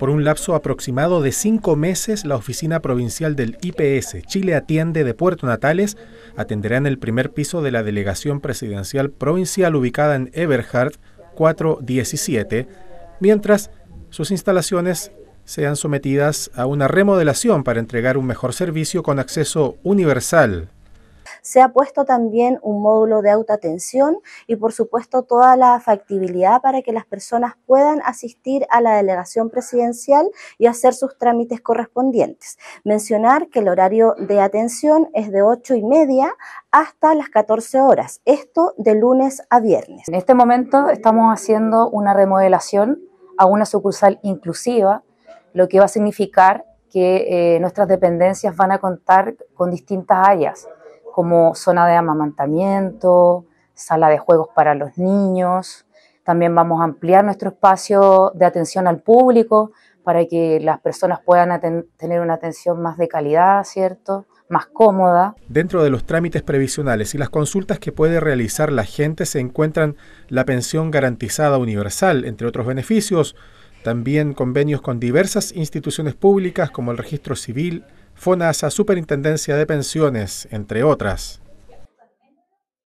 Por un lapso aproximado de cinco meses, la oficina provincial del IPS Chile Atiende de Puerto Natales atenderá en el primer piso de la delegación presidencial provincial ubicada en Eberhard 417, mientras sus instalaciones sean sometidas a una remodelación para entregar un mejor servicio con acceso universal se ha puesto también un módulo de autoatención y por supuesto toda la factibilidad para que las personas puedan asistir a la delegación presidencial y hacer sus trámites correspondientes. Mencionar que el horario de atención es de 8 y media hasta las 14 horas, esto de lunes a viernes. En este momento estamos haciendo una remodelación a una sucursal inclusiva, lo que va a significar que eh, nuestras dependencias van a contar con distintas áreas como zona de amamantamiento, sala de juegos para los niños. También vamos a ampliar nuestro espacio de atención al público para que las personas puedan tener una atención más de calidad, ¿cierto? Más cómoda. Dentro de los trámites previsionales y las consultas que puede realizar la gente se encuentran la pensión garantizada universal, entre otros beneficios, también convenios con diversas instituciones públicas como el registro civil, FONASA Superintendencia de Pensiones, entre otras.